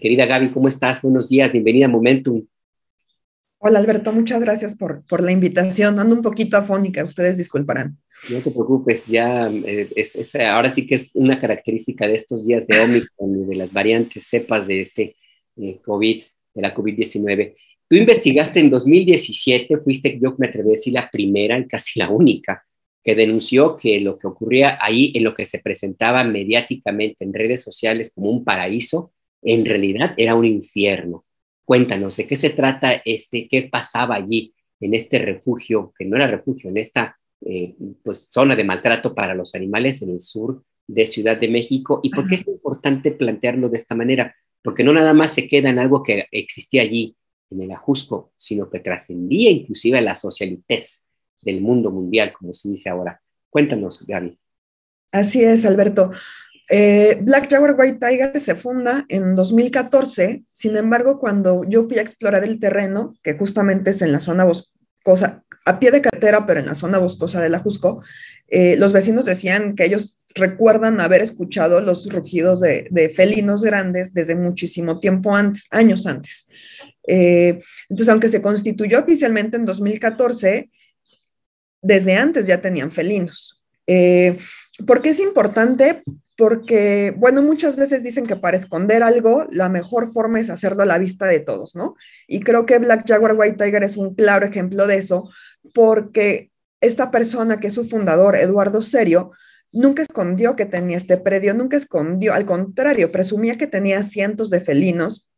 querida Gaby, ¿cómo estás? Buenos días, bienvenida a Momentum. Hola Alberto, muchas gracias por, por la invitación. Ando un poquito afónica, ustedes disculparán. No te preocupes, ya eh, ahora sí que es una característica de estos días de Omicron y de las variantes cepas de este eh, COVID, de la COVID-19. Tú investigaste en 2017, fuiste, yo me atreví a decir, la primera y casi la única que denunció que lo que ocurría ahí, en lo que se presentaba mediáticamente en redes sociales como un paraíso, en realidad era un infierno. Cuéntanos, ¿de qué se trata este, qué pasaba allí, en este refugio, que no era refugio, en esta eh, pues, zona de maltrato para los animales en el sur de Ciudad de México? ¿Y por qué es importante plantearlo de esta manera? Porque no nada más se queda en algo que existía allí, en el Ajusco, sino que trascendía inclusive a la socialitez del mundo mundial, como se dice ahora. Cuéntanos, Gaby. Así es, Alberto. Eh, Black Jaguar White Tiger se funda en 2014, sin embargo, cuando yo fui a explorar el terreno, que justamente es en la zona boscosa, a pie de carretera, pero en la zona boscosa de la Jusco, eh, los vecinos decían que ellos recuerdan haber escuchado los rugidos de, felinos grandes desde muchísimo tiempo antes, años antes. Eh, entonces, aunque se constituyó oficialmente en 2014, desde antes ya tenían felinos. ¿Por qué es importante? porque, bueno, muchas veces dicen que para esconder algo, la mejor forma es hacerlo a la vista de todos, ¿no? Y creo que Black Jaguar White Tiger es un claro ejemplo de eso, porque esta persona que es su fundador, Eduardo Serio, nunca escondió que tenía este predio, nunca escondió, al contrario, presumía que tenía cientos de felinos.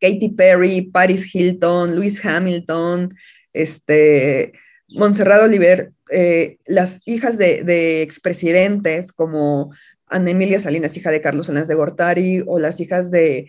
Katy Perry, Paris Hilton, Luis Hamilton, este, Monserrado Oliver, eh, las hijas de, expresidentes como Ana Emilia Salinas, hija de Carlos Salinas de Gortari, o las hijas de,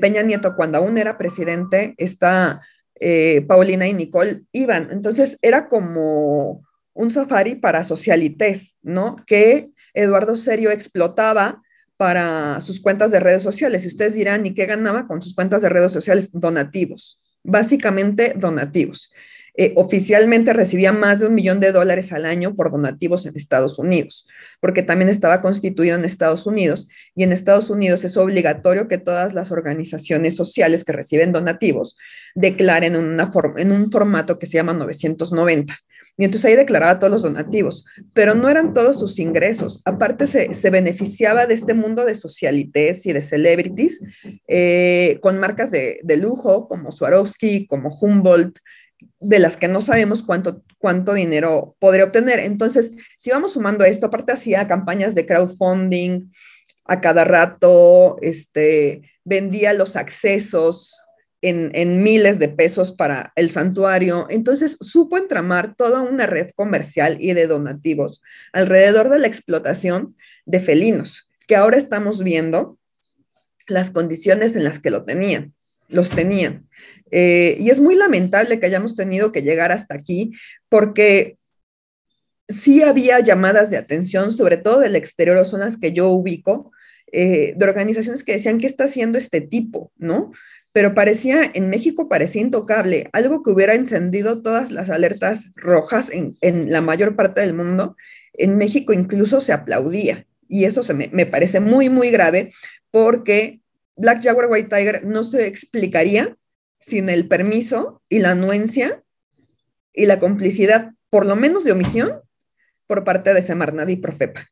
Peña Nieto cuando aún era presidente, está eh, Paulina y Nicole iban. Entonces era como un safari para socialites, ¿no? Que Eduardo Serio explotaba para sus cuentas de redes sociales. Y ustedes dirán, ¿y qué ganaba con sus cuentas de redes sociales? Donativos, básicamente donativos. Eh, oficialmente recibía más de un millón de dólares al año por donativos en Estados Unidos, porque también estaba constituido en Estados Unidos y en Estados Unidos es obligatorio que todas las organizaciones sociales que reciben donativos declaren una en un formato que se llama 990. Y entonces ahí declaraba todos los donativos, pero no eran todos sus ingresos. Aparte, se, se beneficiaba de este mundo de socialites y de celebrities eh, con marcas de, de, lujo como Swarovski, como Humboldt, de las que no sabemos cuánto, cuánto dinero podría obtener. Entonces, si vamos sumando esto, aparte hacía campañas de crowdfunding a cada rato, este, vendía los accesos en, en, miles de pesos para el santuario. Entonces supo entramar toda una red comercial y de donativos alrededor de la explotación de felinos, que ahora estamos viendo las condiciones en las que lo tenían los tenían. Eh, y es muy lamentable que hayamos tenido que llegar hasta aquí porque sí había llamadas de atención, sobre todo del exterior, o las que yo ubico, eh, de organizaciones que decían, ¿qué está haciendo este tipo? ¿No? Pero parecía, en México parecía intocable, algo que hubiera encendido todas las alertas rojas en, la mayor parte del mundo, en México incluso se aplaudía. Y eso me, me parece muy, muy grave porque Black Jaguar White Tiger no se explicaría sin el permiso y la anuencia y la complicidad, por lo menos de omisión, por parte de Semarnat y Profepa.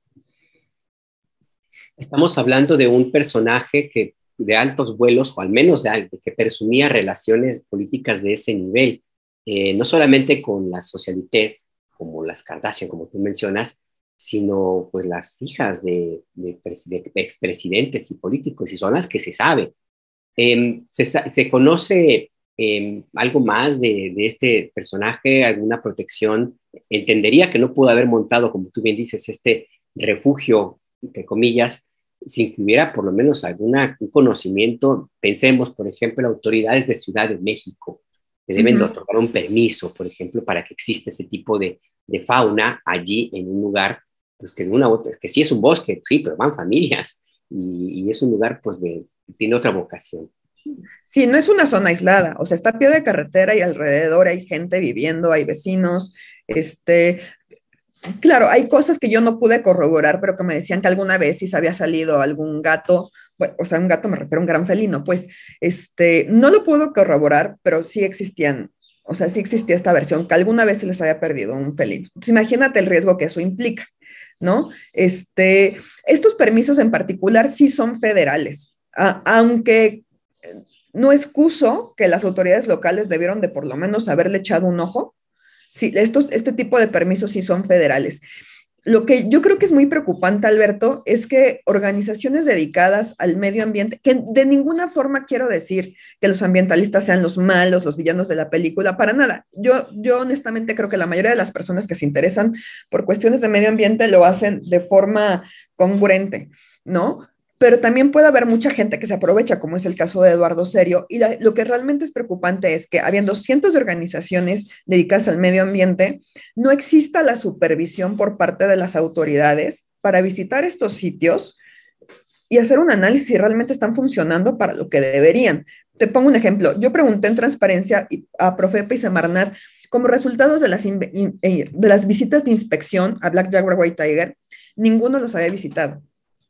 Estamos hablando de un personaje que de altos vuelos, o al menos de alto, que presumía relaciones políticas de ese nivel, eh, no solamente con las socialites, como las Kardashian, como tú mencionas, sino pues las hijas de, expresidentes y políticos, y son las que se sabe. Em, se, conoce em, algo más de, este personaje, alguna protección? Entendería que no pudo haber montado, como tú bien dices, este refugio, entre comillas, sin que hubiera por lo menos algún conocimiento. Pensemos, por ejemplo, en autoridades de Ciudad de México, que deben otorgar un permiso, por ejemplo, para que exista ese tipo de fauna allí en un lugar pues que, una, que sí es un bosque, sí, pero van familias y, y es un lugar pues de, tiene otra vocación. Sí, no es una zona aislada, o sea, está a pie de carretera y alrededor hay gente viviendo, hay vecinos, este, claro, hay cosas que yo no pude corroborar, pero que me decían que alguna vez si se había salido algún gato, o sea, un gato me refiero a un gran felino, pues, este, no lo puedo corroborar, pero sí existían, o sea, sí existía esta versión, que alguna vez se les había perdido un felino. imagínate el riesgo que eso implica. ¿no? Este, estos permisos en particular sí son federales, aunque no excuso que las autoridades locales debieron de por lo menos haberle echado un ojo. estos, este tipo de permisos sí son federales. Lo que yo creo que es muy preocupante, Alberto, es que organizaciones dedicadas al medio ambiente, que de ninguna forma quiero decir que los ambientalistas sean los malos, los villanos de la película, para nada. Yo, yo honestamente creo que la mayoría de las personas que se interesan por cuestiones de medio ambiente lo hacen de forma congruente, ¿no? pero también puede haber mucha gente que se aprovecha, como es el caso de Eduardo Serio, y lo que realmente es preocupante es que habiendo cientos de organizaciones dedicadas al medio ambiente, no exista la supervisión por parte de las autoridades para visitar estos sitios y hacer un análisis si realmente están funcionando para lo que deberían. Te pongo un ejemplo. Yo pregunté en transparencia a Profepa y Semarnat como resultados de las, eh, de las visitas de inspección a Black Jaguar White Tiger, ninguno los había visitado.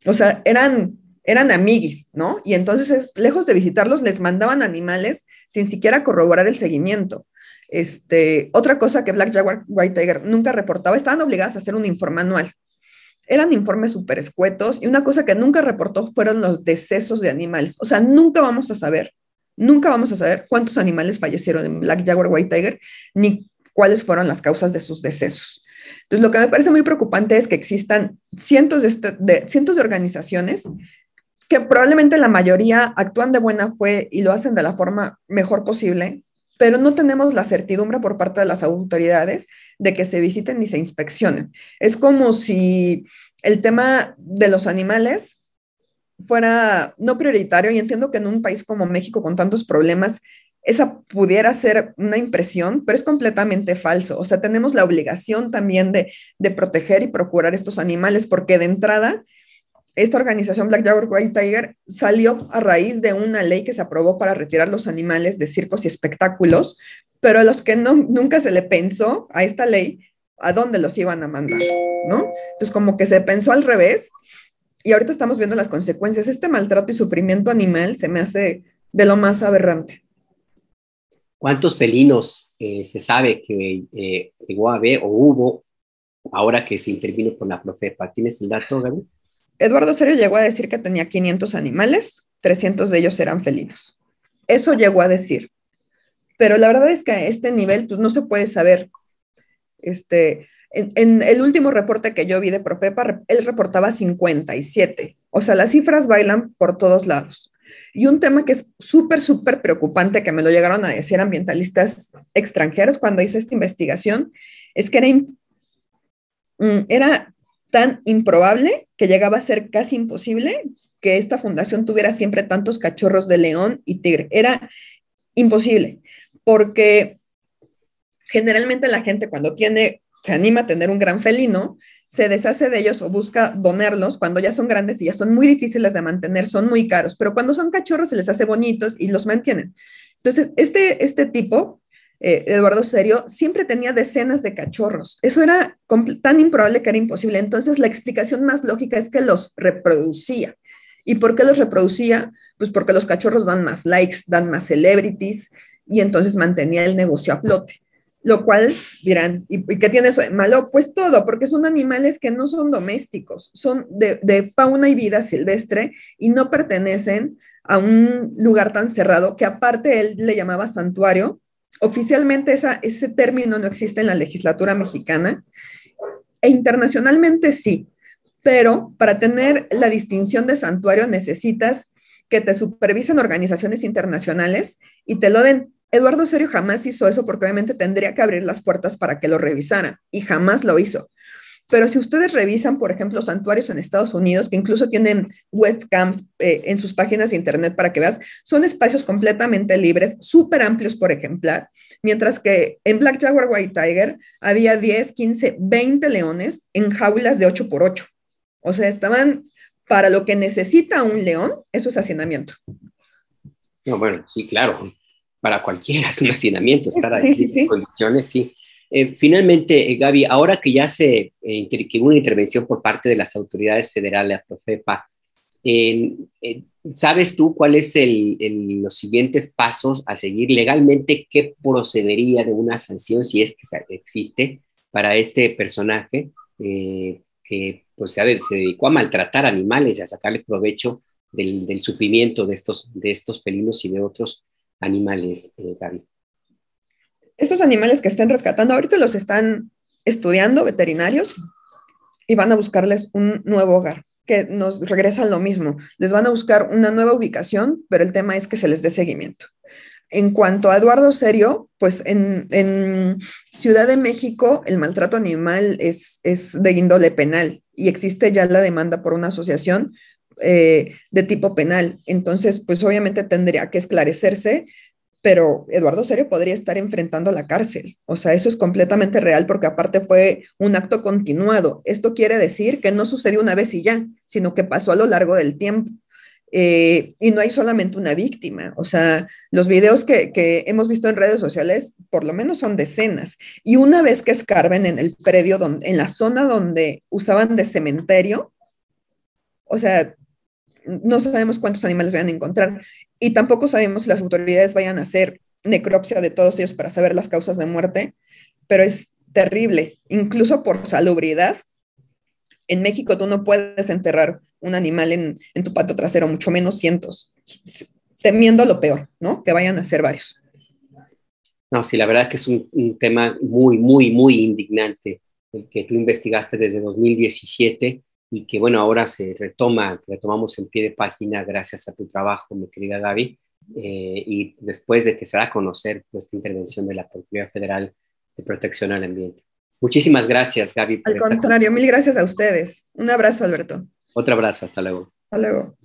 O sea, eran, eran amiguis, ¿no? Y entonces, lejos de visitarlos, les mandaban animales sin siquiera corroborar el seguimiento. Este, otra cosa que Black Jaguar White Tiger nunca reportaba, estaban obligadas a hacer un informe anual. Eran informes súper escuetos y una cosa que nunca reportó fueron los decesos de animales. O sea, nunca vamos a saber, nunca vamos a saber cuántos animales fallecieron en Black Jaguar White Tiger ni cuáles fueron las causas de sus decesos. Entonces, lo que me parece muy preocupante es que existan cientos de, cientos de organizaciones que probablemente la mayoría actúan de buena fe y lo hacen de la forma mejor posible, pero no tenemos la certidumbre por parte de las autoridades de que se visiten y se inspeccionen. Es como si el tema de los animales fuera no prioritario y entiendo que en un país como México con tantos problemas esa pudiera ser una impresión, pero es completamente falso. O sea, tenemos la obligación también de, proteger y procurar estos animales porque de entrada, esta organización Black Jaguar White Tiger salió a raíz de una ley que se aprobó para retirar los animales de circos y espectáculos, pero a los que nunca se le pensó a esta ley a dónde los iban a mandar, ¿no? Entonces, como que se pensó al revés y ahorita estamos viendo las consecuencias. Este maltrato y sufrimiento animal se me hace de lo más aberrante. ¿Cuántos felinos eh, se sabe que eh, llegó a haber o hubo ahora que se intervino con la profepa? ¿Tienes el dato, Gaby? Eduardo Serio llegó a decir que tenía 500 animales, 300 de ellos eran felinos. Eso llegó a decir. Pero la verdad es que a este nivel pues, no se puede saber. Este, en, el último reporte que yo vi de Profepa, él reportaba 57. O sea, las cifras bailan por todos lados. Y un tema que es súper, súper preocupante, que me lo llegaron a decir ambientalistas extranjeros cuando hice esta investigación, es que mm, era, tan improbable que llegaba a ser casi imposible que esta fundación tuviera siempre tantos cachorros de león y tigre. Era imposible, porque generalmente la gente cuando tiene, se anima a tener un gran felino, se deshace de ellos o busca donarlos cuando ya son grandes y ya son muy difíciles de mantener, son muy caros, pero cuando son cachorros se les hace bonitos y los mantienen. Entonces, este, este tipo, eh, Eduardo Serio, siempre tenía decenas de cachorros. Eso era tan improbable que era imposible. Entonces, la explicación más lógica es que los reproducía. ¿Y por qué los reproducía? Pues porque los cachorros dan más likes, dan más celebrities y entonces mantenía el negocio a flote lo cual dirán, ¿y, que qué tiene eso malo? Pues todo, porque son animales que no son domésticos, son de, fauna y vida silvestre y no pertenecen a un lugar tan cerrado que aparte él le llamaba santuario. Oficialmente ese término no existe en la legislatura mexicana e internacionalmente sí, pero para tener la distinción de santuario necesitas que te supervisen organizaciones internacionales y te lo den Eduardo Serio jamás hizo eso porque obviamente tendría que abrir las puertas para que lo revisaran y jamás lo hizo. Pero si ustedes revisan, por ejemplo, santuarios en Estados Unidos, que incluso tienen webcams eh, en sus páginas de internet para que veas, son espacios completamente libres, súper amplios por ejemplar, mientras que en Black Jaguar White Tiger había 10, 15, 20 leones en jaulas de 8 por 8 O sea, estaban para lo que necesita un león, eso es hacinamiento. bueno, sí, claro para cualquiera es un hacinamiento estar condiciones, sí. Eh, finalmente, eh, Gaby, ahora que ya se eh, una intervención por parte de las autoridades federales, Profepa, ¿sabes tú cuáles son los siguientes pasos a seguir legalmente? ¿Qué procedería de una sanción, si es que existe, para este personaje que pues, se, dedicó a maltratar animales y a sacarle provecho del, sufrimiento de estos, de estos felinos y de otros animales, eh, Gaby? Estos animales que estén rescatando, ahorita los están estudiando veterinarios y van a buscarles un nuevo hogar, que nos regresan lo mismo. Les van a buscar una nueva ubicación, pero el tema es que se les dé seguimiento. En cuanto a Eduardo Serio, pues en, Ciudad de México el maltrato animal es, es de índole penal y existe ya la demanda por una asociación eh, de tipo penal. Entonces, pues obviamente tendría que esclarecerse, pero Eduardo Serio podría estar enfrentando la cárcel. O sea, eso es completamente real porque aparte fue un acto continuado. Esto quiere decir que no sucedió una vez y ya, sino que pasó a lo largo del tiempo. Eh, y no hay solamente una víctima. O sea, los videos que, hemos visto en redes sociales, por lo menos son decenas. Y una vez que escarben en el predio, donde, en la zona donde usaban de cementerio, o sea, no sabemos cuántos animales van a encontrar y tampoco sabemos si las autoridades vayan a hacer necropsia de todos ellos para saber las causas de muerte, pero es terrible, incluso por salubridad. En México tú no puedes enterrar un animal en, tu pato trasero, mucho menos cientos, temiendo lo peor, ¿no? Que vayan a ser varios. No, sí, la verdad que es un tema muy, muy, muy indignante el que tú investigaste desde 2017 y que bueno, ahora se retoma, retomamos en pie de página gracias a tu trabajo, mi querida Gaby, eh, y después de que se da a conocer nuestra intervención de la Procuraduría Federal de Protección al Ambiente. Muchísimas gracias, Gaby. Al contrario, mil gracias a ustedes. Un abrazo, Alberto. Otro abrazo, hasta luego. Hasta luego.